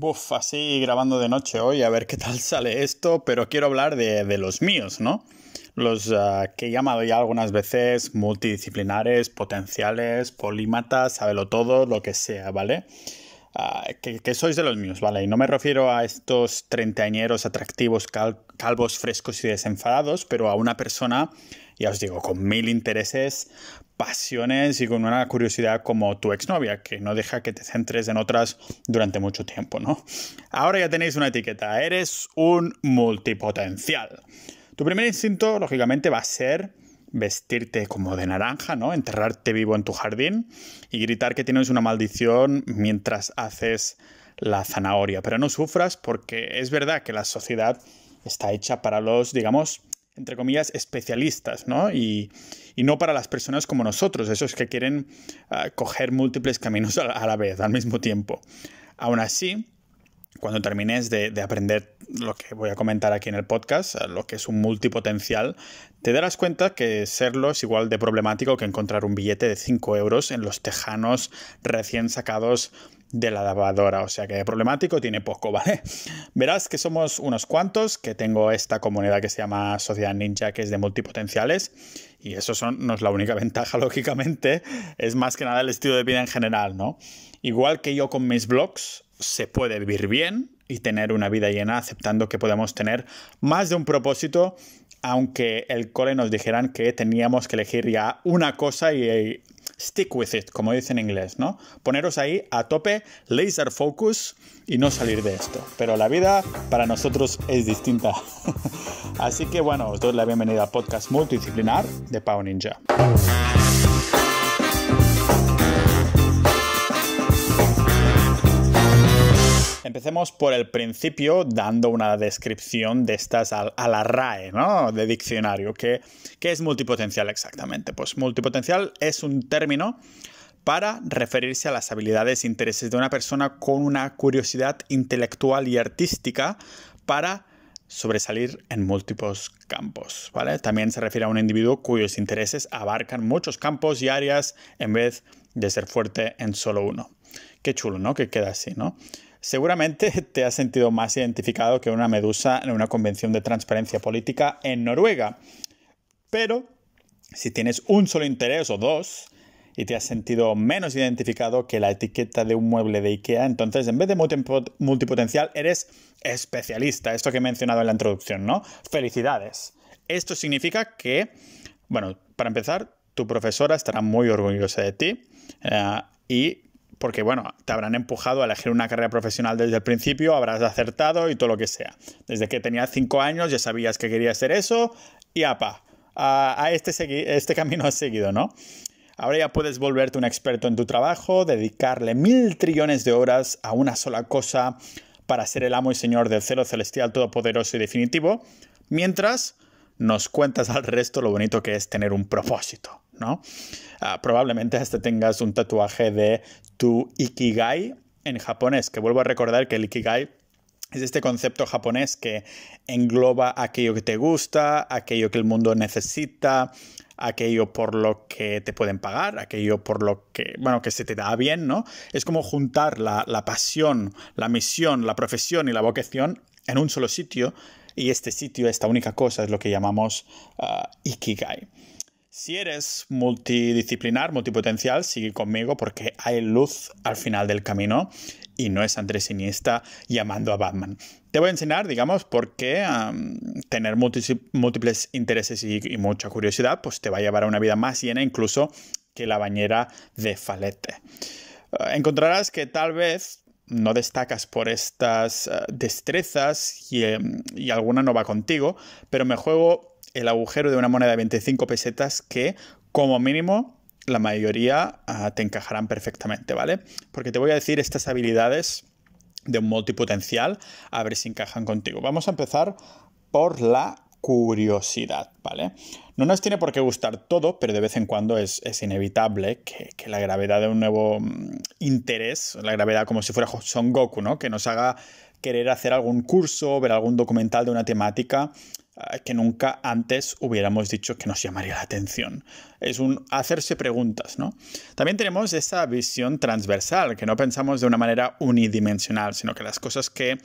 Buf, así grabando de noche hoy, a ver qué tal sale esto, pero quiero hablar de, los míos, ¿no? Los ah, que he llamado ya algunas veces multidisciplinares, potenciales, polímatas, sábelo todo, lo que sea, ¿vale? Ah, que, sois de los míos, ¿vale? Y no me refiero a estos treintañeros atractivos, calvos, frescos y desenfadados, pero a una persona, ya os digo, con mil intereses, pasiones y con una curiosidad como tu exnovia, que no deja que te centres en otras durante mucho tiempo, ¿no? Ahora ya tenéis una etiqueta, eres un multipotencial. Tu primer instinto, lógicamente, va a ser vestirte como de naranja, ¿no? Enterrarte vivo en tu jardín y gritar que tienes una maldición mientras haces la zanahoria. Pero no sufras porque es verdad que la sociedad está hecha para los, digamos, entre comillas, especialistas, ¿no? Y, no para las personas como nosotros, esos que quieren ah, coger múltiples caminos a la, a la vez, al mismo tiempo. Aún así, cuando termines de, aprender lo que voy a comentar aquí en el podcast, lo que es un multipotencial, te darás cuenta que serlo es igual de problemático que encontrar un billete de 5 euros en los tejanos recién sacados de la lavadora. O sea que de problemático tiene poco, ¿vale? Verás que somos unos cuantos, que tengo esta comunidad que se llama Sociedad Ninja, que es de multipotenciales, y eso son, no es la única ventaja, lógicamente, es más que nada el estilo de vida en general, ¿no? Igual que yo con mis blogs, se puede vivir bien y tener una vida llena aceptando que podemos tener más de un propósito, aunque el cole nos dijeran que teníamos que elegir ya una cosa y, eh, stick with it, como dicen en inglés, ¿no? Poneros ahí a tope, laser focus y no salir de esto. Pero la vida para nosotros es distinta. Así que bueno, os doy la bienvenida a podcast multidisciplinar de Pau Ninja. Empecemos por el principio dando una descripción de estas a, la RAE, ¿no? De diccionario. ¿Qué, ¿Qué es multipotencial exactamente? Pues multipotencial es un término para referirse a las habilidades e intereses de una persona con una curiosidad intelectual y artística para sobresalir en múltiples campos, ¿vale? También se refiere a un individuo cuyos intereses abarcan muchos campos y áreas en vez de ser fuerte en solo uno. Qué chulo, ¿no? Que queda así, ¿no? Seguramente te has sentido más identificado que una medusa en una convención de transparencia política en Noruega. Pero si tienes un solo interés o dos y te has sentido menos identificado que la etiqueta de un mueble de IKEA, entonces en vez de multipotencial eres especialista, esto que he mencionado en la introducción, ¿no? Felicidades. Esto significa que, bueno, para empezar, tu profesora estará muy orgullosa de ti eh, y porque bueno, te habrán empujado a elegir una carrera profesional desde el principio, habrás acertado y todo lo que sea. Desde que tenías cinco años ya sabías que quería ser eso y apa, a, este, este camino has seguido, ¿no? Ahora ya puedes volverte un experto en tu trabajo, dedicarle mil trillones de horas a una sola cosa para ser el amo y señor del celo celestial todopoderoso y definitivo, mientras nos cuentas al resto lo bonito que es tener un propósito. Ah, probablemente hasta tengas un tatuaje de tu ikigai en japonés, que vuelvo a recordar que el ikigai es este concepto japonés que engloba aquello que te gusta, aquello que el mundo necesita, aquello por lo que te pueden pagar, aquello por lo que, bueno, que se te da bien, ¿no? Es como juntar la, pasión, la misión, la profesión y la vocación en un solo sitio y este sitio, esta única cosa es lo que llamamos ah, Ikigai. Si eres multidisciplinar, multipotencial, sigue conmigo porque hay luz al final del camino y no es Andrés Iniesta llamando a Batman. Te voy a enseñar, digamos, por qué tener múltiples intereses y, mucha curiosidad pues te va a llevar a una vida más llena incluso que la bañera de Falete. Eh, encontrarás que tal vez no destacas por estas eh, destrezas y, em, y alguna no va contigo, pero me juego el agujero de una moneda de 25 pesetas que como mínimo la mayoría ah, te encajarán perfectamente, ¿vale? Porque te voy a decir estas habilidades de un multipotencial, a ver si encajan contigo. Vamos a empezar por la curiosidad, ¿vale? No nos tiene por qué gustar todo, pero de vez en cuando es, inevitable que, que, la gravedad de un nuevo mm, interés, la gravedad como si fuera Son Goku, ¿no? Que nos haga querer hacer algún curso, ver algún documental de una temática Ah, que nunca antes hubiéramos dicho que nos llamaría la atención. Es un hacerse preguntas, ¿no? También tenemos esa visión transversal, que no pensamos de una manera unidimensional, sino que las cosas que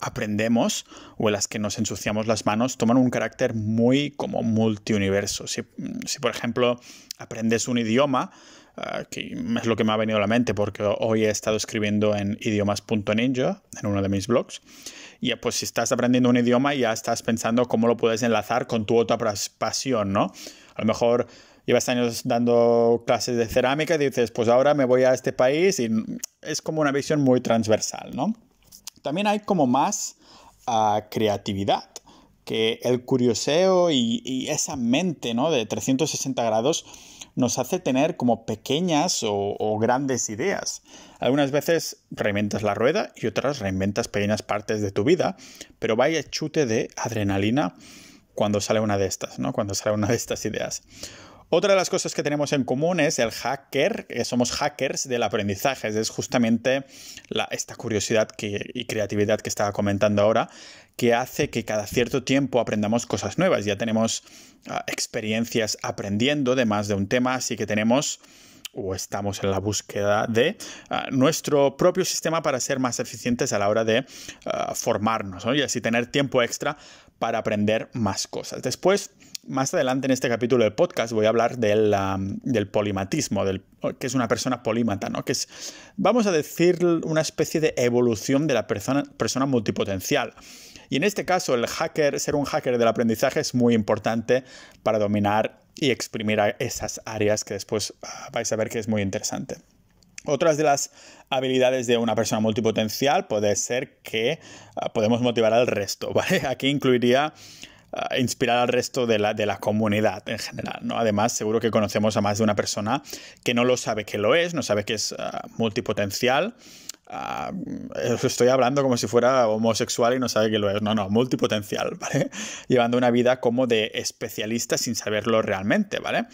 aprendemos o en las que nos ensuciamos las manos toman un carácter muy como multiuniverso. si mm, por ejemplo aprendes un idioma, Ah, que es lo que me ha venido a la mente porque hoy he estado escribiendo en idiomas.ninja, en uno de mis blogs, y eh, pues si estás aprendiendo un idioma ya estás pensando cómo lo puedes enlazar con tu otra pasión, ¿no? A lo mejor llevas años dando clases de cerámica y dices, pues ahora me voy a este país y es como una visión muy transversal, ¿no? También hay como más ah, creatividad que el curioseo y, y, esa mente ¿no? de 360 grados nos hace tener como pequeñas o, grandes ideas. Algunas veces reinventas la rueda y otras reinventas pequeñas partes de tu vida, pero vaya chute de adrenalina cuando sale una de estas, ¿no? Cuando sale una de estas ideas. Otra de las cosas que tenemos en común es el hacker, que eh, somos hackers del aprendizaje, es justamente esta curiosidad y creatividad que estaba comentando ahora, que hace que cada cierto tiempo aprendamos cosas nuevas. Ya tenemos ah, experiencias aprendiendo de más de un tema, así que tenemos o estamos en la búsqueda de ah, nuestro propio sistema para ser más eficientes a la hora de ah, formarnos y así tener tiempo extra para aprender más cosas. Después, más adelante en este capítulo del podcast voy a hablar del, polimatismo, del, que es una persona polímata, ¿no? que es, vamos a decir, una especie de evolución de la persona, persona multipotencial. Y en este caso, el hacker, ser un hacker del aprendizaje es muy importante para dominar y exprimir esas áreas que después ah, vais a ver que es muy interesante. Otras de las habilidades de una persona multipotencial puede ser que ah, podemos motivar al resto, ¿vale? Aquí incluiría ah, inspirar al resto de la, comunidad en general, ¿no? Además, seguro que conocemos a más de una persona que no lo sabe que lo es, no sabe que es multipotencial Ah, mm, estoy hablando como si fuera homosexual y no sabe que lo es. No, no, multipotencial, ¿vale? Llevando una vida como de especialista sin saberlo realmente, ¿vale?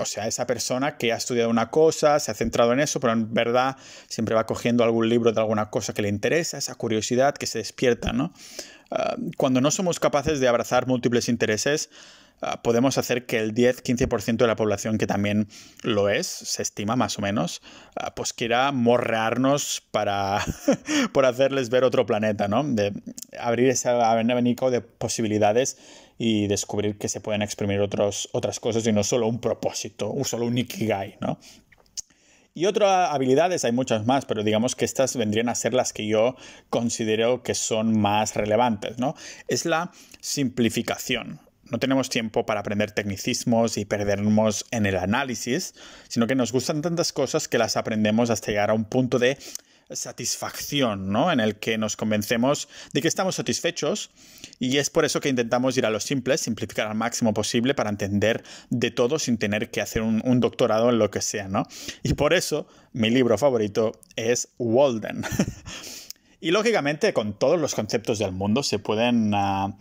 o sea, esa persona que ha estudiado una cosa, se ha centrado en eso, pero en verdad siempre va cogiendo algún libro de alguna cosa que le interesa, esa curiosidad que se despierta, ¿no? Ah, cuando no somos capaces de abrazar múltiples intereses, Ah, podemos hacer que el 10-15% de la población, que también lo es, se estima más o menos, ah, pues quiera morrearnos para por hacerles ver otro planeta, ¿no? De abrir ese abanico de posibilidades y descubrir que se pueden exprimir otras cosas y no solo un propósito, un solo un ikigai, ¿no? Y otras habilidades, hay muchas más, pero digamos que estas vendrían a ser las que yo considero que son más relevantes, ¿no? Es la simplificación no tenemos tiempo para aprender tecnicismos y perdernos en el análisis, sino que nos gustan tantas cosas que las aprendemos hasta llegar a un punto de satisfacción, ¿no? En el que nos convencemos de que estamos satisfechos y es por eso que intentamos ir a lo simple, simplificar al máximo posible para entender de todo sin tener que hacer un, doctorado en lo que sea, ¿no? Y por eso mi libro favorito es Walden. Y lógicamente con todos los conceptos del mundo se pueden ah,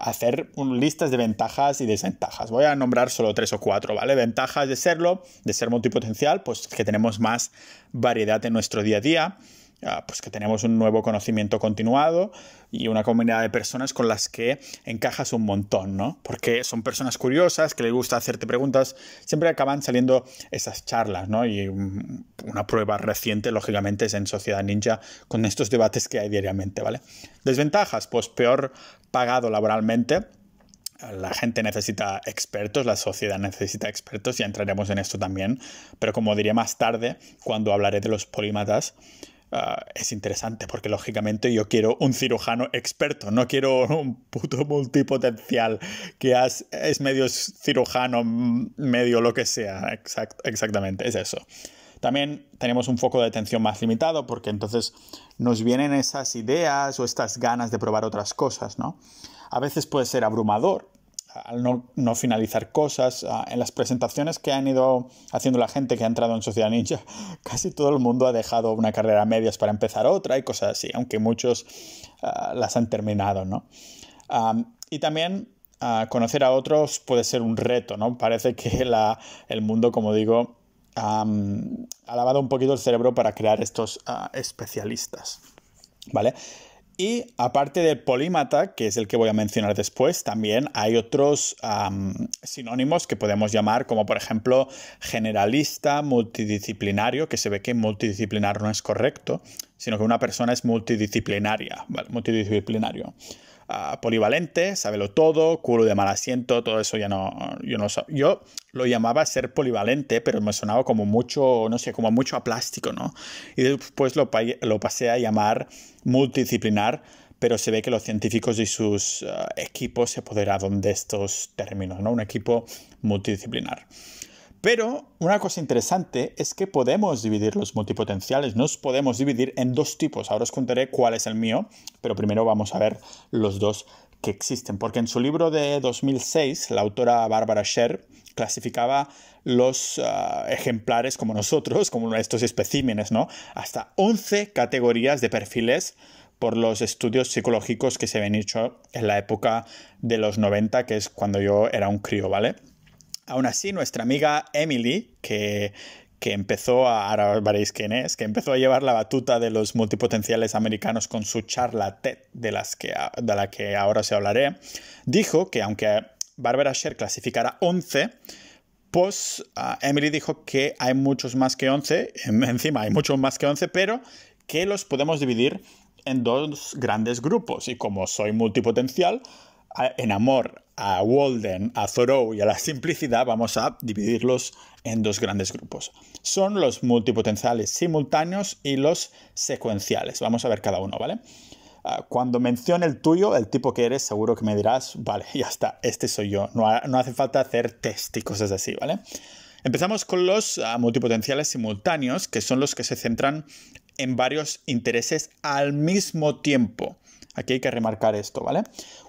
hacer listas de ventajas y desventajas. Voy a nombrar solo tres o cuatro, ¿vale? Ventajas de serlo, de ser multipotencial, pues que tenemos más variedad en nuestro día a día Ah, pues que tenemos un nuevo conocimiento continuado y una comunidad de personas con las que encajas un montón, ¿no? Porque son personas curiosas, que les gusta hacerte preguntas, siempre acaban saliendo esas charlas, ¿no? Y mm, una prueba reciente, lógicamente, es en Sociedad Ninja con estos debates que hay diariamente, ¿vale? Desventajas, pues peor pagado laboralmente, la gente necesita expertos, la sociedad necesita expertos, ya entraremos en esto también, pero como diré más tarde, cuando hablaré de los polímatas, Ah, es interesante porque lógicamente yo quiero un cirujano experto, no quiero un puto multipotencial que es medio cirujano, mm, medio lo que sea. exactamente, es eso. También tenemos un foco de atención más limitado porque entonces nos vienen esas ideas o estas ganas de probar otras cosas, ¿no? A veces puede ser abrumador al no, finalizar cosas. En las presentaciones que han ido haciendo la gente que ha entrado en Sociedad Ninja, casi todo el mundo ha dejado una carrera a medias para empezar otra y cosas así, aunque muchos ah, las han terminado, ¿no? y también ah, conocer a otros puede ser un reto, ¿no? Parece que el mundo, como digo, ha lavado un poquito el cerebro para crear estos ah, especialistas, ¿vale? Y aparte del polímata, que es el que voy a mencionar después, también hay otros sinónimos que podemos llamar, como por ejemplo generalista, multidisciplinario, que se ve que multidisciplinar no es correcto, sino que una persona es multidisciplinaria, multidisciplinario. Ah, polivalente, sábelo todo, culo de mal asiento, todo eso ya no, yo no Yo lo llamaba ser polivalente, pero me sonaba como mucho, no sé, como mucho a plástico, ¿no? Y después lo, lo pasé a llamar multidisciplinar, pero se ve que los científicos y sus ah, equipos se apoderaron de estos términos, ¿no? Un equipo multidisciplinar. Pero una cosa interesante es que podemos dividir los multipotenciales, nos podemos dividir en dos tipos. Ahora os contaré cuál es el mío, pero primero vamos a ver los dos que existen, porque en su libro de 2006 la autora Barbara Sher clasificaba los ah, ejemplares como nosotros, como estos especímenes, ¿no? Hasta 11 categorías de perfiles por los estudios psicológicos que se habían hecho en la época de los 90, que es cuando yo era un crío, ¿vale? Aún así, nuestra amiga Emily, que, empezó a, ahora veréis quién es, que empezó a llevar la batuta de los multipotenciales americanos con su charla TED, de, las que, la que ahora os hablaré, dijo que aunque Barbara Sher clasificara 11, pues ah, Emily dijo que hay muchos más que 11, em, encima hay muchos más que 11, pero que los podemos dividir en dos grandes grupos. Y como soy multipotencial, ah, en amor a Walden, a Thoreau y a la simplicidad, vamos a dividirlos en dos grandes grupos. Son los multipotenciales simultáneos y los secuenciales. Vamos a ver cada uno, ¿vale? Ah, cuando mencione el tuyo, el tipo que eres, seguro que me dirás, vale, ya está, este soy yo. No, hace falta hacer test y cosas así, ¿vale? Empezamos con los ah, multipotenciales simultáneos, que son los que se centran en varios intereses al mismo tiempo. Aquí hay que remarcar esto, ¿vale?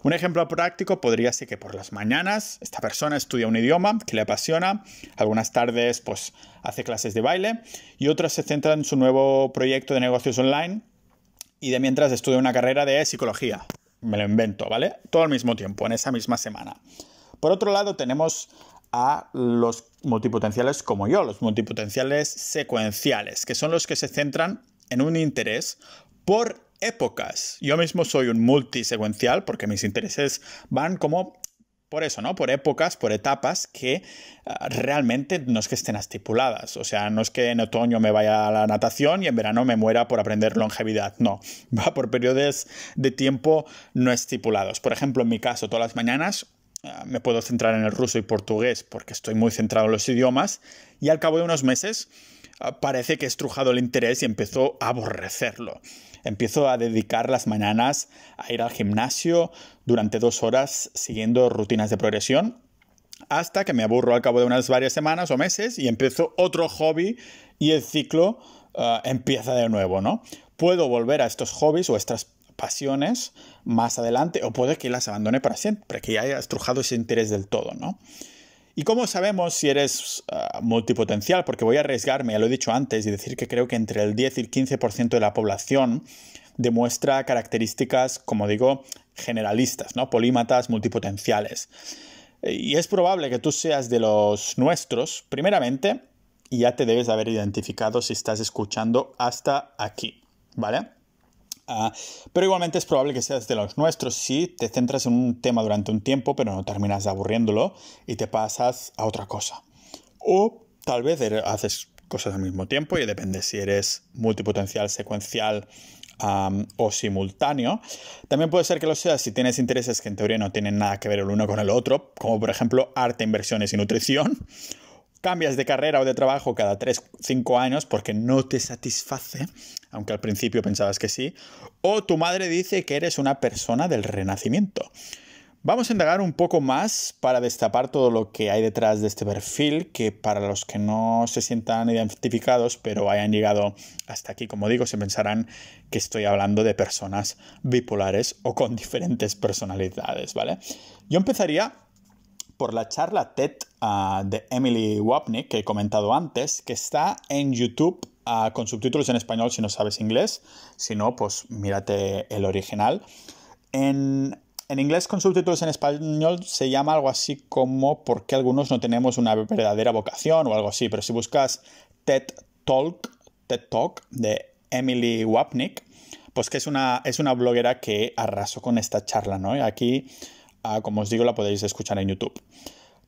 Un ejemplo práctico podría ser que por las mañanas esta persona estudia un idioma que le apasiona, algunas tardes pues hace clases de baile y otras se centran en su nuevo proyecto de negocios online y de mientras estudia una carrera de psicología. Me lo invento, ¿vale? Todo al mismo tiempo, en esa misma semana. Por otro lado tenemos a los multipotenciales como yo, los multipotenciales secuenciales, que son los que se centran en un interés por épocas. Yo mismo soy un multisecuencial porque mis intereses van como por eso, ¿no? Por épocas, por etapas que ah, realmente no es que estén estipuladas. O sea, no es que en otoño me vaya a la natación y en verano me muera por aprender longevidad. No, va por periodos de tiempo no estipulados. Por ejemplo, en mi caso, todas las mañanas ah, me puedo centrar en el ruso y portugués porque estoy muy centrado en los idiomas y al cabo de unos meses ah, parece que he estrujado el interés y empezó a aborrecerlo. Empiezo a dedicar las mañanas a ir al gimnasio durante dos horas siguiendo rutinas de progresión hasta que me aburro al cabo de unas varias semanas o meses y empiezo otro hobby y el ciclo eh, empieza de nuevo, ¿no? Puedo volver a estos hobbies o estas pasiones más adelante o puede que las abandone para siempre, que ya haya estrujado ese interés del todo, ¿no? ¿Y cómo sabemos si eres ah, multipotencial? Porque voy a arriesgarme, ya lo he dicho antes, y decir que creo que entre el 10 y el 15% de la población demuestra características, como digo, generalistas, ¿no? Polímatas, multipotenciales. Y es probable que tú seas de los nuestros, primeramente, y ya te debes haber identificado si estás escuchando hasta aquí, ¿vale? Ah, pero igualmente es probable que seas de los nuestros si te centras en un tema durante un tiempo, pero no terminas aburriéndolo y te pasas a otra cosa. O tal vez er-, haces cosas al mismo tiempo y depende si eres multipotencial, secuencial o simultáneo. También puede ser que lo seas si tienes intereses que en teoría no tienen nada que ver el uno con el otro, como por ejemplo arte, inversiones y nutrición cambias de carrera o de trabajo cada 3, 5 años porque no te satisface, aunque al principio pensabas que sí, o tu madre dice que eres una persona del renacimiento. Vamos a indagar un poco más para destapar todo lo que hay detrás de este perfil, que para los que no se sientan identificados, pero hayan llegado hasta aquí, como digo, se pensarán que estoy hablando de personas bipolares o con diferentes personalidades, ¿vale? Yo empezaría por la charla TED ah, de Emily Wapnick que he comentado antes, que está en YouTube ah, con subtítulos en español si no sabes inglés. Si no, pues mírate el original. En, inglés con subtítulos en español se llama algo así como ¿Por qué algunos no tenemos una verdadera vocación? o algo así. Pero si buscas TED Talk, TED Talk de Emily Wapnick, pues que es una, es una bloguera que arrasó con esta charla, ¿no? Aquí Ah, como os digo, la podéis escuchar en YouTube.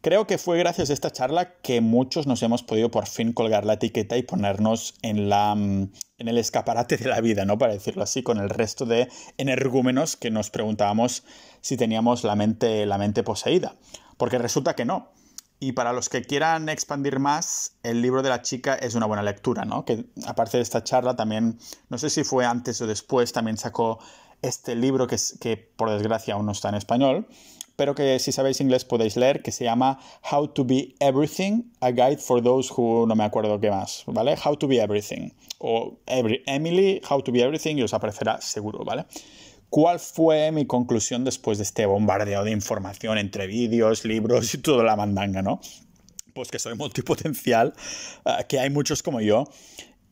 Creo que fue gracias a esta charla que muchos nos hemos podido por fin colgar la etiqueta y ponernos en, la, mm, en el escaparate de la vida, ¿no? Para decirlo así, con el resto de energúmenos que nos preguntábamos si teníamos la mente, la mente poseída. Porque resulta que no. Y para los que quieran expandir más, el libro de la chica es una buena lectura, ¿no? Que aparte de esta charla también, no sé si fue antes o después, también sacó este libro que, que por desgracia aún no está en español, pero que si sabéis inglés podéis leer, que se llama How to Be Everything, a guide for those who no me acuerdo qué más, ¿vale? How to Be Everything. O Emily, How to Be Everything, y os aparecerá seguro, ¿vale? ¿Cuál fue mi conclusión después de este bombardeo de información entre vídeos, libros y toda la mandanga, ¿no? Pues que soy multipotencial, eh, que hay muchos como yo,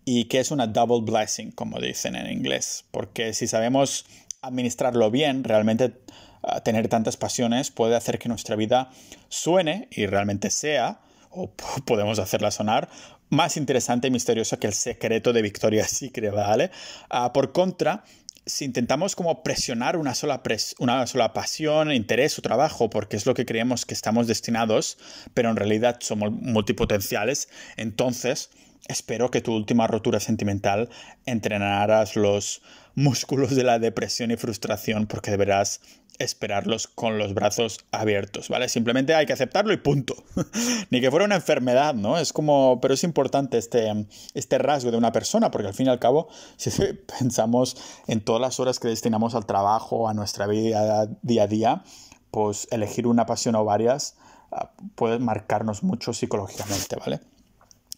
y que es una double blessing, como dicen en inglés, porque si sabemos administrarlo bien, realmente ah, tener tantas pasiones puede hacer que nuestra vida suene y realmente sea, o podemos hacerla sonar, más interesante y misteriosa que el secreto de Victoria Secret, ¿vale? Ah, por contra, si intentamos como presionar una sola, una sola pasión, interés o trabajo, porque es lo que creemos que estamos destinados, pero en realidad somos multipotenciales, entonces Espero que tu última rotura sentimental entrenaras los músculos de la depresión y frustración porque deberás esperarlos con los brazos abiertos, ¿vale? Simplemente hay que aceptarlo y punto. Ni que fuera una enfermedad, ¿no? Es como, pero es importante este, este rasgo de una persona, porque al fin y al cabo, si pensamos en todas las horas que destinamos al trabajo, a nuestra vida día a día, pues elegir una pasión o varias ah, puede marcarnos mucho psicológicamente, ¿vale?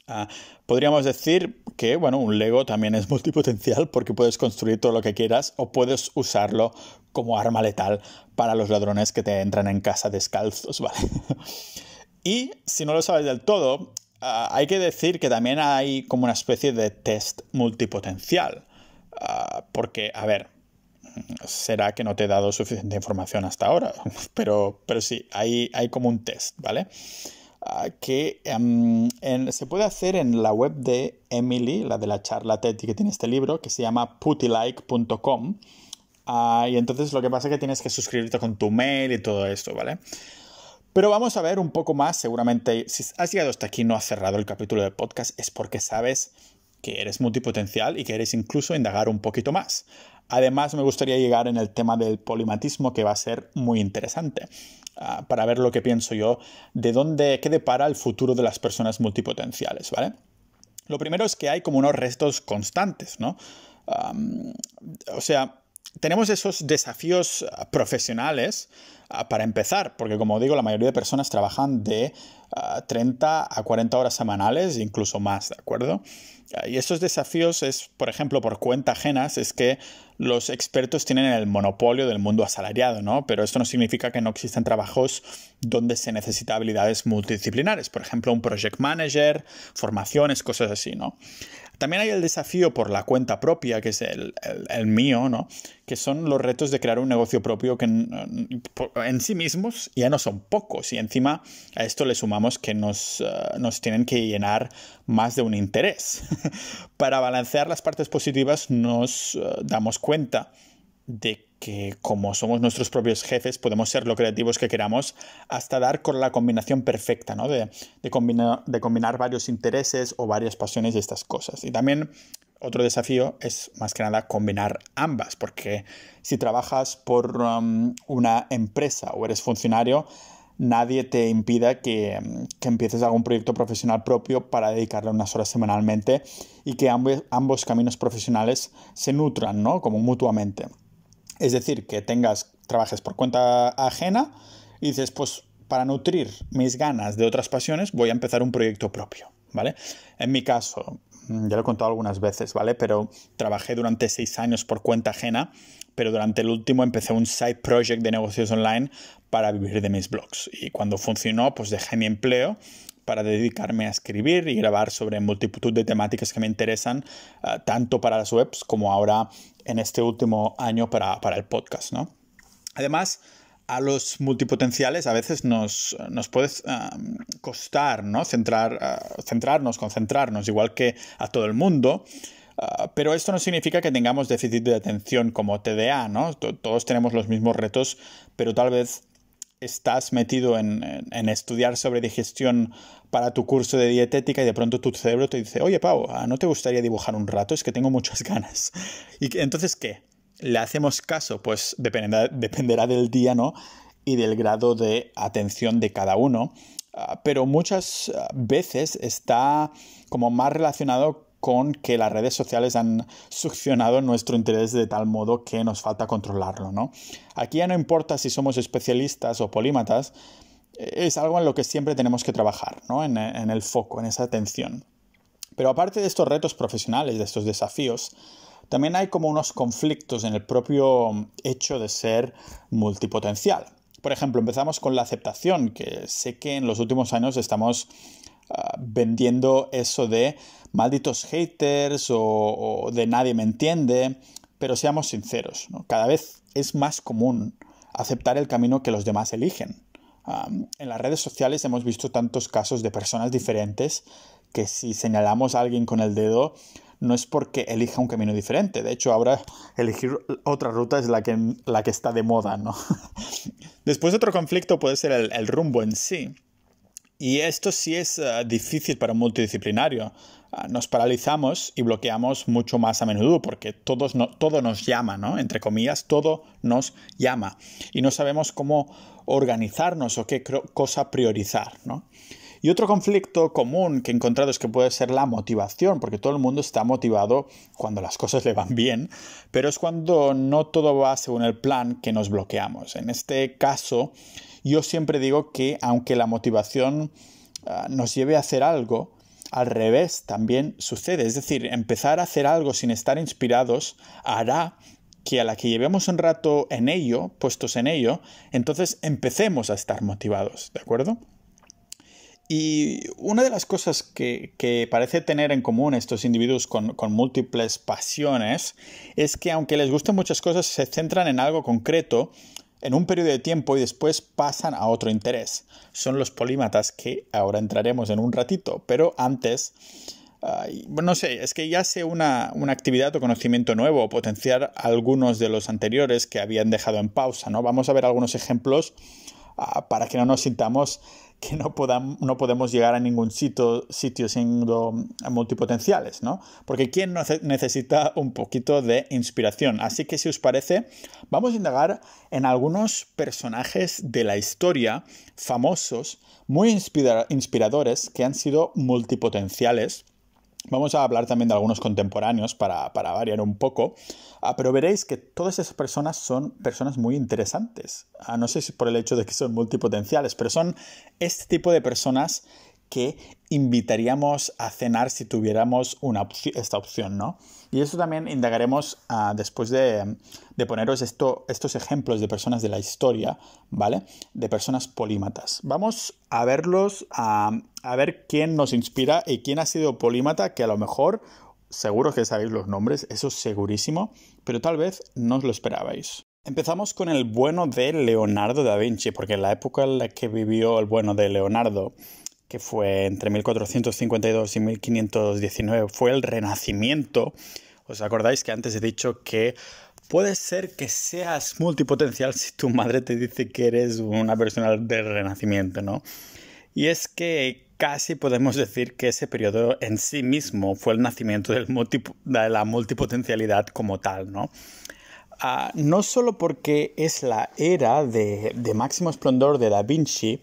Ah, podríamos decir que, bueno, un Lego también es multipotencial porque puedes construir todo lo que quieras o puedes usarlo como arma letal para los ladrones que te entran en casa descalzos, ¿vale? y si no lo sabes del todo, ah, hay que decir que también hay como una especie de test multipotencial. Ah, porque, a ver, será que no te he dado suficiente información hasta ahora, pero, pero sí, hay, hay como un test, ¿vale? Ah, que em, se puede hacer en la web de Emily, la de la charla TED que tiene este libro, que se llama putilike.com ah, y entonces lo que pasa es que tienes que suscribirte con tu mail y todo esto, ¿vale? Pero vamos a ver un poco más, seguramente si has llegado hasta aquí y no has cerrado el capítulo del podcast es porque sabes que eres multipotencial y que eres incluso indagar un poquito más. Además, me gustaría llegar en el tema del polimatismo, que va a ser muy interesante, ah, para ver lo que pienso yo, de dónde, qué depara el futuro de las personas multipotenciales, ¿vale? Lo primero es que hay como unos restos constantes, ¿no? o sea, tenemos esos desafíos ah, profesionales ah, para empezar, porque como digo, la mayoría de personas trabajan de 30 a 40 horas semanales, incluso más, ¿de acuerdo? y esos desafíos es, por ejemplo, por cuenta ajenas, es que los expertos tienen el monopolio del mundo asalariado, ¿no? Pero esto no significa que no existan trabajos donde se necesitan habilidades multidisciplinares, por ejemplo, un project manager, formaciones, cosas así, ¿no? También hay el desafío por la cuenta propia, que es el, mío, ¿no? que son los retos de crear un negocio propio que en, sí mismos ya no son pocos. Y encima a esto le sumamos que nos, eh, tienen que llenar más de un interés. Para balancear las partes positivas nos eh, damos cuenta de que que como somos nuestros propios jefes podemos ser lo creativos que queramos hasta dar con la combinación perfecta, De, combinar varios intereses o varias pasiones y estas cosas. Y también otro desafío es más que nada combinar ambas, porque si trabajas por um, una empresa o eres funcionario, nadie te impida que, que, empieces algún proyecto profesional propio para dedicarle unas horas semanalmente y que ambos, ambos caminos profesionales se nutran, ¿no? Como mutuamente. Es decir, que tengas, trabajes por cuenta ajena y dices, pues para nutrir mis ganas de otras pasiones voy a empezar un proyecto propio, ¿vale? En mi caso, mm, ya lo he contado algunas veces, ¿vale? Pero trabajé durante seis años por cuenta ajena, pero durante el último empecé un side project de negocios online para vivir de mis blogs. Y cuando funcionó, pues dejé mi empleo para dedicarme a escribir y grabar sobre multitud de temáticas que me interesan, eh, tanto para las webs como ahora en este último año para, el podcast, ¿no? Además, a los multipotenciales a veces nos, puede costar ¿no? Centrar, ah, centrarnos, concentrarnos, igual que a todo el mundo. Ah, pero esto no significa que tengamos déficit de atención como TDA, ¿no? Todos tenemos los mismos retos, pero tal vez estás metido en, estudiar sobre digestión para tu curso de dietética y de pronto tu cerebro te dice, oye Pau, ah, ¿no te gustaría dibujar un rato? Es que tengo muchas ganas. ¿Y entonces qué? ¿Le hacemos caso? Pues dependerá, dependerá del día, ¿no? Y del grado de atención de cada uno. Ah, pero muchas ah, veces está como más relacionado con que las redes sociales han succionado nuestro interés de tal modo que nos falta controlarlo, ¿no? Aquí ya no importa si somos especialistas o polímatas, es algo en lo que siempre tenemos que trabajar, ¿no? en, en el foco, en esa atención. Pero aparte de estos retos profesionales, de estos desafíos, también hay como unos conflictos en el propio hecho de ser multipotencial. Por ejemplo, empezamos con la aceptación, que sé que en los últimos años estamos Ah, vendiendo eso de malditos haters o, de nadie me entiende, pero seamos sinceros, cada vez es más común aceptar el camino que los demás eligen. en las redes sociales hemos visto tantos casos de personas diferentes que si señalamos a alguien con el dedo no es porque elija un camino diferente. De hecho, ahora elegir otra ruta es la que, la que está de moda, Después otro conflicto puede ser el rumbo en sí. Y esto sí es eh, difícil para un multidisciplinario. Ah, nos paralizamos y bloqueamos mucho más a menudo porque todos no, todo nos llama, ¿no? Entre comillas, todo nos llama. Y no sabemos cómo organizarnos o qué cosa priorizar, ¿no? Y otro conflicto común que he encontrado es que puede ser la motivación, porque todo el mundo está motivado cuando las cosas le van bien, pero es cuando no todo va según el plan que nos bloqueamos. En este caso, yo siempre digo que aunque la motivación ah, nos lleve a hacer algo, al revés también sucede. Es decir, empezar a hacer algo sin estar inspirados hará que a la que llevemos un rato en ello, puestos en ello, entonces empecemos a estar motivados, ¿de acuerdo? Y una de las cosas que, parece tener en común estos individuos con, con, múltiples pasiones es que aunque les gusten muchas cosas, se centran en algo concreto en un periodo de tiempo y después pasan a otro interés. Son los polímatas que ahora entraremos en un ratito, pero antes, no sé, es que ya sea una, actividad o conocimiento nuevo, o potenciar algunos de los anteriores que habían dejado en pausa, ¿no? Vamos a ver algunos ejemplos ah, para que no nos sintamos que no, podemos llegar a ningún sitio, siendo multipotenciales, ¿no? Porque ¿quién necesita un poquito de inspiración? Así que si os parece, vamos a indagar en algunos personajes de la historia famosos, muy inspiradores, que han sido multipotenciales Vamos a hablar también de algunos contemporáneos para, variar un poco, ah, pero veréis que todas esas personas son personas muy interesantes. Ah, no sé si por el hecho de que son multipotenciales, pero son este tipo de personas que invitaríamos a cenar si tuviéramos una esta opción, ¿no? Y eso también indagaremos ah, después de, poneros estos ejemplos de personas de la historia, ¿vale? De personas polímatas. Vamos a verlos, a ver quién nos inspira y quién ha sido polímata, que a lo mejor, seguro que sabéis los nombres, eso es segurísimo, pero tal vez no os lo esperabais. Empezamos con el bueno de Leonardo da Vinci, porque en la época en la que vivió el bueno de Leonardo que fue entre 1452 y 1519, fue el Renacimiento. ¿Os acordáis que antes he dicho que puede ser que seas multipotencial si tu madre te dice que eres una persona del Renacimiento, ¿no? Y es que casi podemos decir que ese periodo en sí mismo fue el nacimiento de la multipotencialidad como tal, ¿no? Ah, no solo porque es la era de, de máximo esplendor de Da Vinci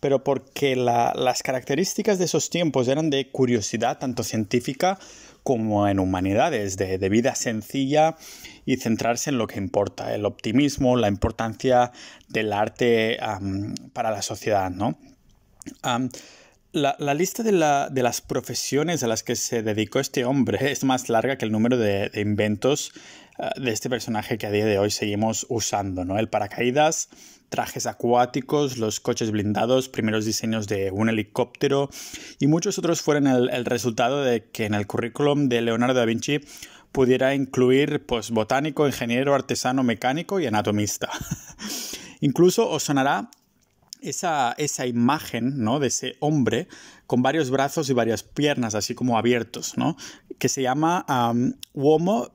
pero porque las características de esos tiempos eran de curiosidad tanto científica como en humanidades, de, vida sencilla y centrarse en lo que importa, el optimismo, la importancia del arte para la sociedad, la, lista de, las profesiones a las que se dedicó este hombre es más larga que el número de, inventos ah, de este personaje que a día de hoy seguimos usando, ¿no? El paracaídas, trajes acuáticos, los coches blindados, primeros diseños de un helicóptero y muchos otros fueron el, resultado de que en el currículum de Leonardo da Vinci pudiera incluir pues, botánico, ingeniero, artesano, mecánico y anatomista. Incluso os sonará esa, imagen ¿no? de ese hombre con varios brazos y varias piernas, así como abiertos, ¿no? que se llama um, Uomo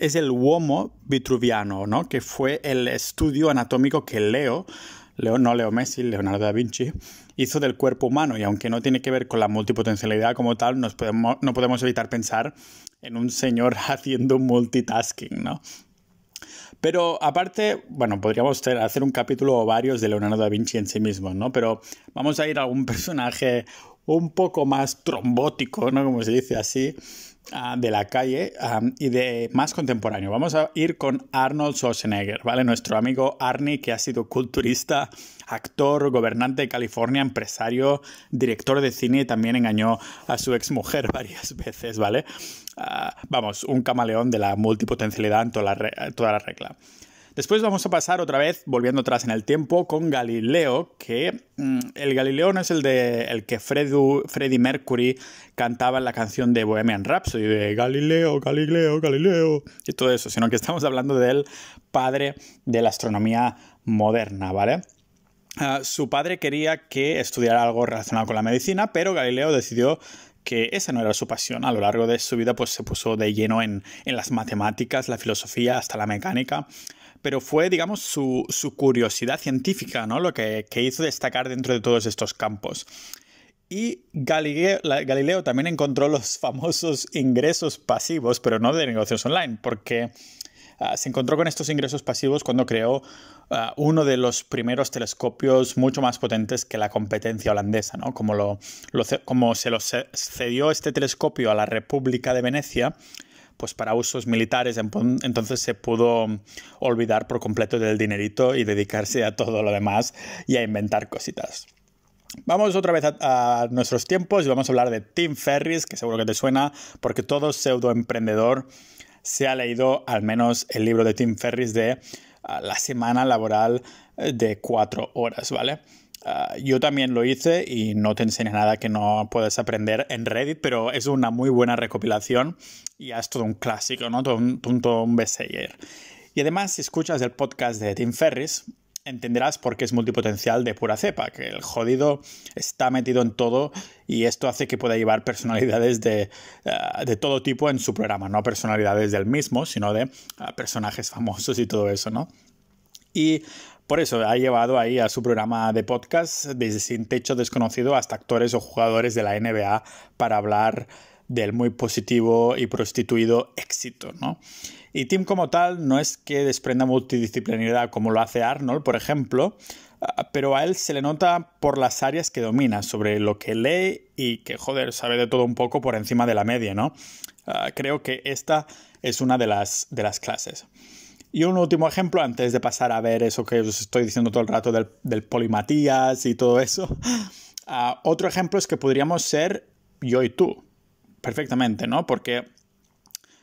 es el Uomo Vitruviano, ¿no? que fue el estudio anatómico que Leo, no Leo Messi, Leonardo da Vinci, hizo del cuerpo humano. Y aunque no tiene que ver con la multipotencialidad como tal, no podemos evitar pensar en un señor haciendo multitasking, ¿no? Pero aparte, bueno, podríamos hacer un capítulo o varios de Leonardo da Vinci en sí mismo, ¿no? Pero vamos a ir a un personaje un poco más trombótico, ¿no? Como se dice así, Ah, de la calle y de más contemporáneo. Vamos a ir con Arnold Schwarzenegger, ¿vale? Nuestro amigo Arnie, que ha sido culturista, actor, gobernante de California, empresario, director de cine y también engañó a su mujer varias veces, ¿vale? Ah, vamos, un camaleón de la multipotencialidad en toda la regla. Después vamos a pasar otra vez, volviendo atrás en el tiempo, con Galileo, que mm, el Galileo no es el de el que Freddie Mercury cantaba en la canción de Bohemian Rhapsody, de Galileo, Galileo, Galileo, y todo eso, sino que estamos hablando del padre de la astronomía moderna, ¿vale? Ah, su padre quería que estudiara algo relacionado con la medicina, pero Galileo decidió que esa no era su pasión. A lo largo de su vida pues, se puso de lleno en, en las matemáticas, la filosofía, hasta la mecánica pero fue, digamos, su, curiosidad científica, ¿no? Lo que, hizo destacar dentro de todos estos campos. Y Galileo, también encontró los famosos ingresos pasivos, pero no de negocios online, porque ah, se encontró con estos ingresos pasivos cuando creó ah, uno de los primeros telescopios mucho más potentes que la competencia holandesa, ¿no? Como, como se lo cedió este telescopio a la República de Venecia, pues para usos militares, entonces se pudo olvidar por completo del dinerito y dedicarse a todo lo demás y a inventar cositas. Vamos otra vez a, nuestros tiempos y vamos a hablar de Tim Ferris, que seguro que te suena, porque todo emprendedor se ha leído al menos el libro de Tim Ferris de ah, La semana laboral eh, de cuatro horas, ¿vale? Ah, yo también lo hice y no te enseñé nada que no puedas aprender en Reddit, pero es una muy buena recopilación y es todo un clásico, ¿no? Todo un, best un Y además, si escuchas el podcast de Tim Ferris, entenderás por qué es multipotencial de pura cepa, que el jodido está metido en todo y esto hace que pueda llevar personalidades de, ah, de todo tipo en su programa, no personalidades del mismo, sino de ah, personajes famosos y todo eso, ¿no? Y por eso ha llevado ahí a su programa de podcast desde Sin Techo Desconocido hasta actores o jugadores de la NBA para hablar del muy positivo y prostituido éxito, ¿no? Y Tim como tal no es que desprenda multidisciplinaridad como lo hace Arnold, por ejemplo, ah, pero a él se le nota por las áreas que domina, sobre lo que lee y que, joder, sabe de todo un poco por encima de la media, ¿no? Ah, creo que esta es una de las, de las clases. Y un último ejemplo, antes de pasar a ver eso que os estoy diciendo todo el rato del, del polimatías y todo eso, ah, otro ejemplo es que podríamos ser yo y tú, perfectamente, ¿no? Porque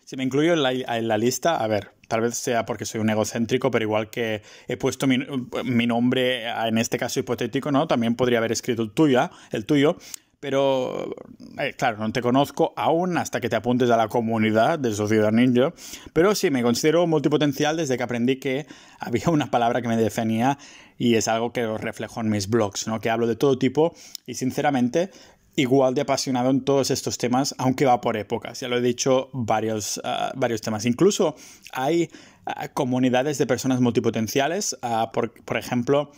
si me incluyo en la, en la lista, a ver, tal vez sea porque soy un egocéntrico, pero igual que he puesto mi, mi, nombre en este caso hipotético, ¿no? También podría haber escrito el tuyo, el tuyo, pero eh, claro, no te conozco aún hasta que te apuntes a la comunidad de Sociedad Ninja, pero sí, me considero multipotencial desde que aprendí que había una palabra que me definía y es algo que reflejo en mis blogs, ¿no? que hablo de todo tipo y sinceramente igual de apasionado en todos estos temas, aunque va por épocas. Ya lo he dicho, varios, ah, varios temas. Incluso hay ah, comunidades de personas multipotenciales. Ah, por, ejemplo,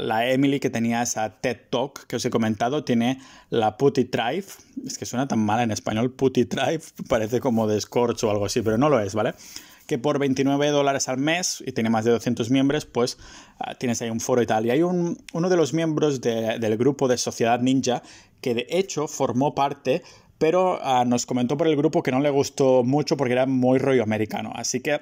la Emily que tenía esa TED Talk que os he comentado tiene la Putty Drive, Es que suena tan mal en español, Putty Drive, Parece como de Scorch o algo así, pero no lo es, ¿vale? que por 29 dólares al mes, y tiene más de 200 miembros, pues ah, tienes ahí un foro y tal. Y hay un, uno de los miembros del grupo de Sociedad Ninja que de hecho formó parte pero ah, nos comentó por el grupo que no le gustó mucho porque era muy rollo americano. Así que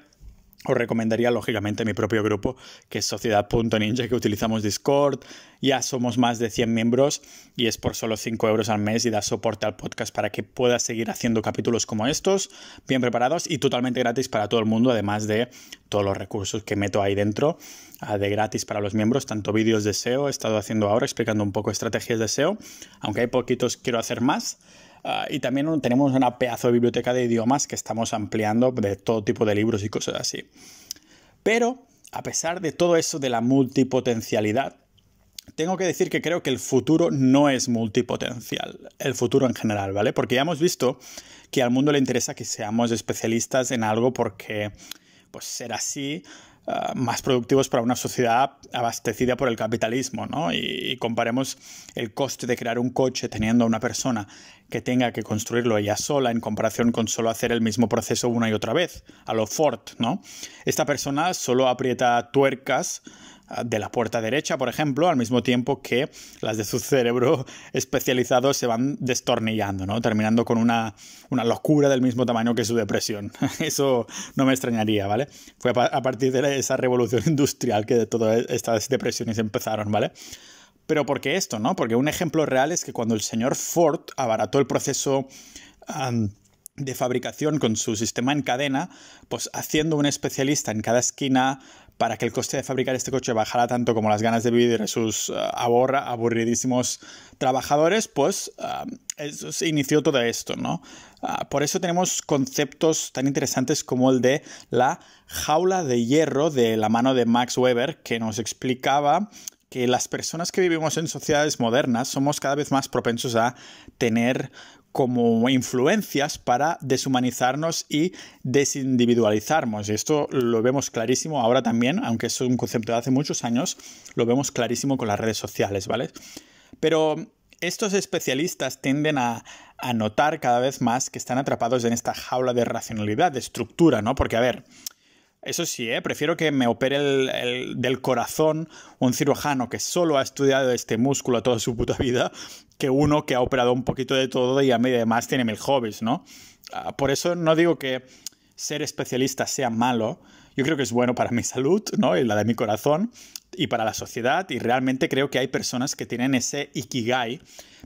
os recomendaría lógicamente mi propio grupo, que es sociedad.ninja, que utilizamos Discord. Ya somos más de 100 miembros y es por solo 5 euros al mes y da soporte al podcast para que pueda seguir haciendo capítulos como estos, bien preparados y totalmente gratis para todo el mundo, además de todos los recursos que meto ahí dentro ah, de gratis para los miembros, tanto vídeos de SEO, he estado haciendo ahora explicando un poco estrategias de SEO, aunque hay poquitos, quiero hacer más. Ah, y también tenemos una pedazo de biblioteca de idiomas que estamos ampliando de todo tipo de libros y cosas así. Pero, a pesar de todo eso de la multipotencialidad, tengo que decir que creo que el futuro no es multipotencial, el futuro en general, ¿vale? Porque ya hemos visto que al mundo le interesa que seamos especialistas en algo porque, pues, ser así eh, más productivos para una sociedad abastecida por el capitalismo, ¿no? Y, comparemos el coste de crear un coche teniendo a una persona que tenga que construirlo ella sola en comparación con solo hacer el mismo proceso una y otra vez, a lo Ford, ¿no? Esta persona solo aprieta tuercas de la puerta derecha, por ejemplo, al mismo tiempo que las de su cerebro especializado se van destornillando, ¿no? Terminando con una, locura del mismo tamaño que su depresión. Eso no me extrañaría, ¿vale? Fue a partir de esa revolución industrial que de todas estas depresiones empezaron, ¿vale? Pero ¿por qué esto, no? Porque un ejemplo real es que cuando el señor Ford abarató el proceso... de fabricación con su sistema en cadena, pues haciendo un especialista en cada esquina para que el coste de fabricar este coche bajara tanto como las ganas de vivir de sus eh, aburridísimos trabajadores, pues ah, eso, se inició todo esto, ¿no? Ah, por eso tenemos conceptos tan interesantes como el de la jaula de hierro de la mano de Max Weber, que nos explicaba que las personas que vivimos en sociedades modernas somos cada vez más propensos a tener como influencias para deshumanizarnos y desindividualizarnos. Y esto lo vemos clarísimo ahora también, aunque es un concepto de hace muchos años, lo vemos clarísimo con las redes sociales, ¿vale? Pero estos especialistas tienden a, notar cada vez más que están atrapados en esta jaula de racionalidad, de estructura, ¿no? Porque, a ver, eso sí, ¿eh? prefiero que me opere del corazón un cirujano que solo ha estudiado este músculo toda su puta vida que uno que ha operado un poquito de todo y además tiene mil hobbies, ¿no? Ah, por eso no digo que ser especialista sea malo, yo creo que es bueno para mi salud, ¿no? Y la de mi corazón y para la sociedad y realmente creo que hay personas que tienen ese ikigai,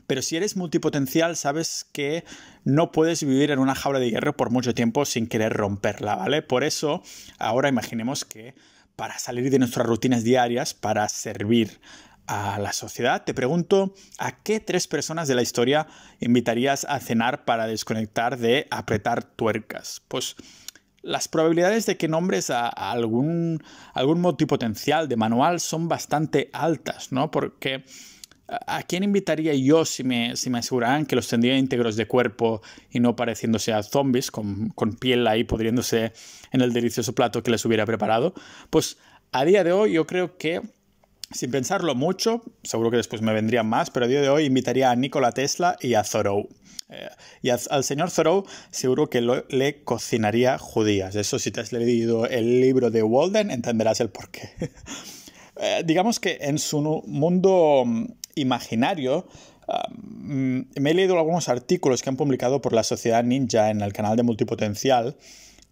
pero si eres multipotencial sabes que no puedes vivir en una jaula de hierro por mucho tiempo sin querer romperla, ¿vale? Por eso ahora imaginemos que para salir de nuestras rutinas diarias, para servir a la sociedad, te pregunto a qué tres personas de la historia invitarías a cenar para desconectar de apretar tuercas. Pues las probabilidades de que nombres a, algún algún, algún potencial de manual son bastante altas, ¿no? Porque ¿a quién invitaría yo si me, si me aseguraran que los tendría íntegros de cuerpo y no pareciéndose a zombies, con, con piel ahí podriéndose en el delicioso plato que les hubiera preparado? Pues a día de hoy yo creo que sin pensarlo mucho, seguro que después me vendrían más, pero a día de hoy invitaría a Nikola Tesla y a Thoreau. Eh, y al señor Thoreau seguro que le cocinaría judías. Eso si te has leído el libro de Walden entenderás el porqué. Eh, digamos que en su mundo mm, imaginario, ah, mm, me he leído algunos artículos que han publicado por la Sociedad Ninja en el canal de Multipotencial.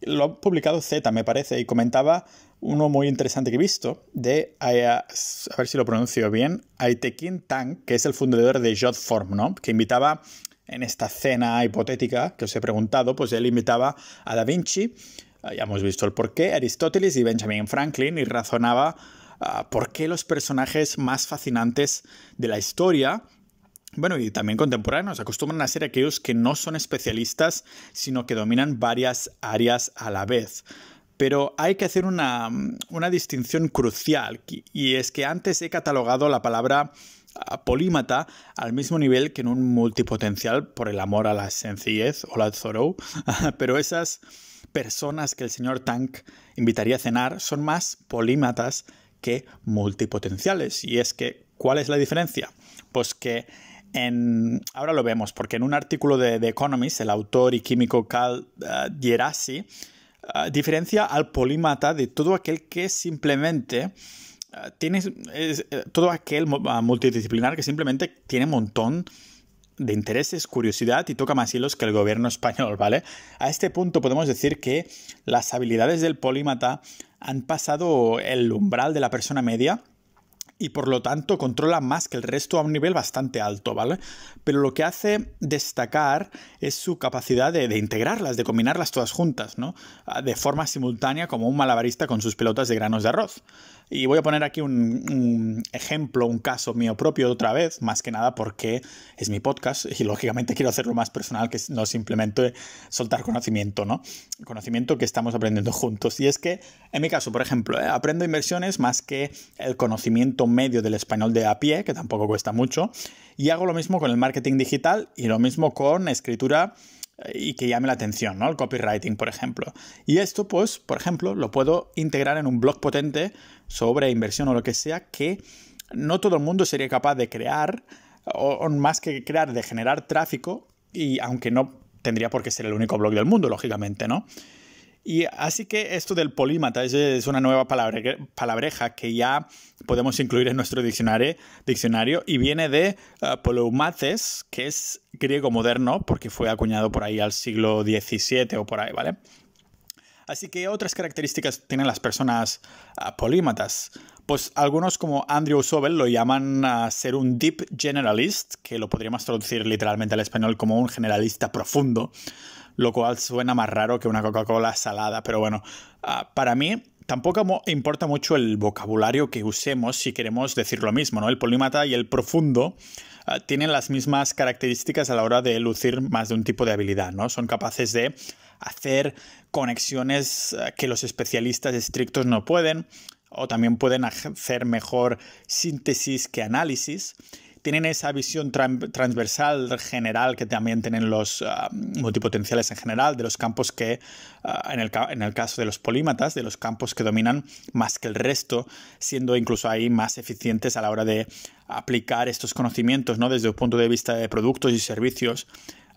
Lo ha publicado Z, me parece, y comentaba uno muy interesante que he visto de, eh, a, ver si lo pronuncio bien, Aitekin Tang, que es el fundador de Jotform, ¿no? que invitaba en esta cena hipotética que os he preguntado, pues él invitaba a Da Vinci, ah, ya hemos visto el porqué, Aristóteles y Benjamin Franklin y razonaba ah, por qué los personajes más fascinantes de la historia bueno, y también contemporáneos, acostumbran a ser aquellos que no son especialistas, sino que dominan varias áreas a la vez. Pero hay que hacer una, distinción crucial y es que antes he catalogado la palabra ah, polímata al mismo nivel que en un multipotencial por el amor a la sencillez o la zoro pero esas personas que el señor Tank invitaría a cenar son más polímatas que multipotenciales. Y es que, ¿cuál es la diferencia? Pues que en, ahora lo vemos, porque en un artículo de The Economist, el autor y químico Carl uh, Ah, diferencia al polímata de todo aquel que simplemente ah, tiene, eh, todo aquel ah, multidisciplinar que simplemente tiene un montón de intereses, curiosidad y toca más hilos que el gobierno español, ¿vale? A este punto podemos decir que las habilidades del polímata han pasado el umbral de la persona media y por lo tanto controla más que el resto a un nivel bastante alto, ¿vale? Pero lo que hace destacar es su capacidad de, integrarlas, de combinarlas todas juntas, ¿no? Ah, de forma simultánea como un malabarista con sus pelotas de granos de arroz. Y voy a poner aquí un, ejemplo, un caso mío propio otra vez, más que nada porque es mi podcast y lógicamente quiero hacerlo más personal que no simplemente soltar conocimiento, ¿no? Conocimiento que estamos aprendiendo juntos. Y es que, en mi caso, por ejemplo, ¿eh? aprendo inversiones más que el conocimiento medio del español de a pie, que tampoco cuesta mucho, y hago lo mismo con el marketing digital y lo mismo con escritura eh, y que llame la atención, ¿no? El copywriting, por ejemplo. Y esto, pues, por ejemplo, lo puedo integrar en un blog potente sobre inversión o lo que sea que no todo el mundo sería capaz de crear, o, más que crear, de generar tráfico, y aunque no tendría por qué ser el único blog del mundo, lógicamente, ¿no? Y así que esto del polímata es una nueva palabreja que ya podemos incluir en nuestro diccionario, y viene de eh, que es griego moderno, porque fue acuñado por ahí al siglo XVII o por ahí, ¿vale? Así que otras características tienen las personas ah, polímatas. Pues algunos como Andrew Sobel lo llaman a ser un deep generalist, que lo podríamos traducir literalmente al español como un generalista profundo, lo cual suena más raro que una Coca-Cola salada, pero bueno, ah, para mí tampoco importa mucho el vocabulario que usemos si queremos decir lo mismo, ¿no? El polímata y el profundo ah, tienen las mismas características a la hora de lucir más de un tipo de habilidad, ¿no? Son capaces de hacer conexiones eh, que los especialistas estrictos no pueden, o también pueden hacer mejor síntesis que análisis. Tienen esa visión transversal general que también tienen los ah, multipotenciales en general, de los campos que, ah, en, el caso de los polímatas, de los campos que dominan más que el resto, siendo incluso ahí más eficientes a la hora de aplicar estos conocimientos, ¿no? Desde el punto de vista de productos y servicios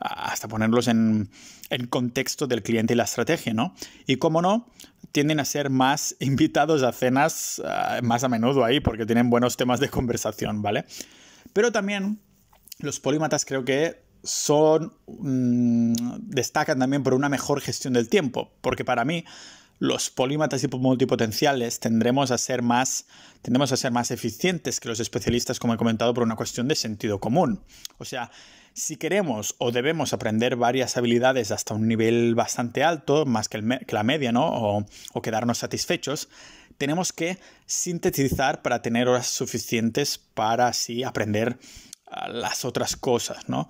hasta ponerlos en, el contexto del cliente y la estrategia, ¿no? Y cómo no, tienden a ser más invitados a cenas ah, más a menudo ahí porque tienen buenos temas de conversación, ¿vale? Pero también los polímatas creo que son mm, destacan también por una mejor gestión del tiempo, porque para mí los polímatas y multipotenciales tendremos a ser más tendremos a ser más eficientes que los especialistas, como he comentado, por una cuestión de sentido común. O sea, si queremos o debemos aprender varias habilidades hasta un nivel bastante alto, más que, la media, ¿no? O, quedarnos satisfechos, tenemos que sintetizar para tener horas suficientes para así aprender ah, las otras cosas, ¿no?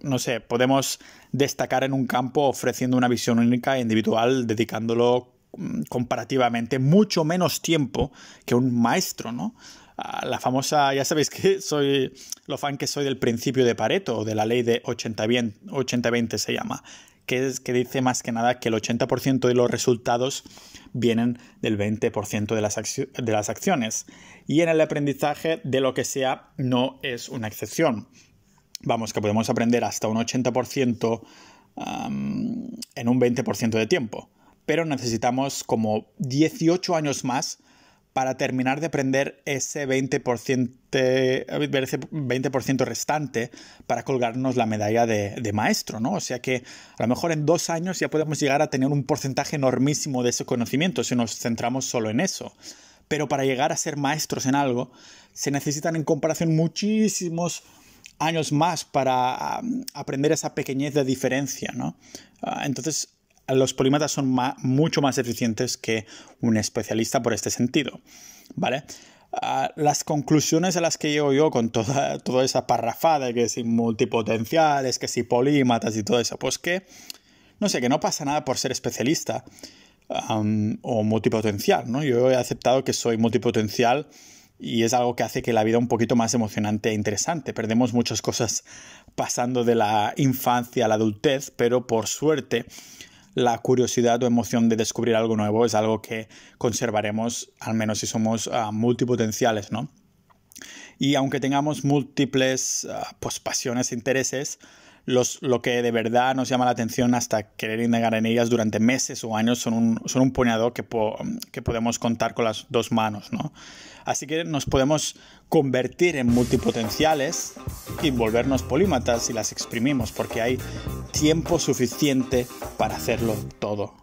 no sé, podemos destacar en un campo ofreciendo una visión única e individual, dedicándolo mm, comparativamente mucho menos tiempo que un maestro, ¿no? Ah, la famosa, ya sabéis que soy lo fan que soy del principio de Pareto, de la ley de 80-20 se llama, que, es, que dice más que nada que el 80% de los resultados vienen del 20% de las, de las acciones. Y en el aprendizaje de lo que sea no es una excepción. Vamos, que podemos aprender hasta un 80% en un 20% de tiempo. Pero necesitamos como 18 años más para terminar de aprender ese 20%, 20 restante para colgarnos la medalla de, maestro, ¿no? O sea que a lo mejor en dos años ya podemos llegar a tener un porcentaje enormísimo de ese conocimiento si nos centramos solo en eso. Pero para llegar a ser maestros en algo, se necesitan en comparación muchísimos años más para ah, aprender esa pequeñez de diferencia, ¿no? Ah, entonces, los polímatas son mucho más eficientes que un especialista por este sentido, ¿vale? Ah, las conclusiones a las que llego yo con toda, toda esa parrafada que si multipotenciales, que si polímatas y todo eso, pues que, no sé, que no pasa nada por ser especialista o multipotencial, ¿no? Yo he aceptado que soy multipotencial y es algo que hace que la vida un poquito más emocionante e interesante. Perdemos muchas cosas pasando de la infancia a la adultez, pero por suerte la curiosidad o emoción de descubrir algo nuevo es algo que conservaremos, al menos si somos ah, multipotenciales, ¿no? Y aunque tengamos múltiples ah, pues, pasiones e intereses, los, lo que de verdad nos llama la atención hasta querer indagar en ellas durante meses o años son un, son un puñado que, que podemos contar con las dos manos, ¿no? Así que nos podemos convertir en multipotenciales y volvernos polímatas si las exprimimos, porque hay tiempo suficiente para hacerlo todo.